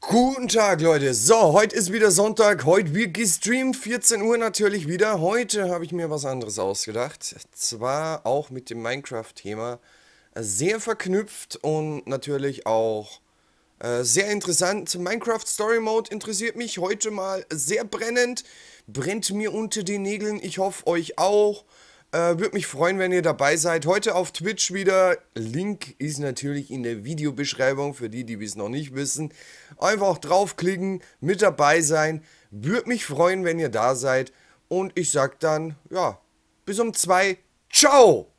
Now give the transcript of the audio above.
Guten Tag, Leute. So, heute ist wieder Sonntag. Heute wird gestreamt. 14 Uhr natürlich wieder. Heute habe ich mir was anderes ausgedacht. Zwar auch mit dem Minecraft-Thema äh, sehr verknüpft und natürlich auch äh, sehr interessant. Minecraft Story Mode interessiert mich heute mal sehr brennend. Brennt mir unter den Nägeln. Ich hoffe, euch auch. Äh, Würde mich freuen, wenn ihr dabei seid. Heute auf Twitch wieder. Link ist natürlich in der Videobeschreibung für die, die es noch nicht wissen. Einfach draufklicken, mit dabei sein. Würde mich freuen, wenn ihr da seid. Und ich sag dann, ja, bis um zwei. Ciao!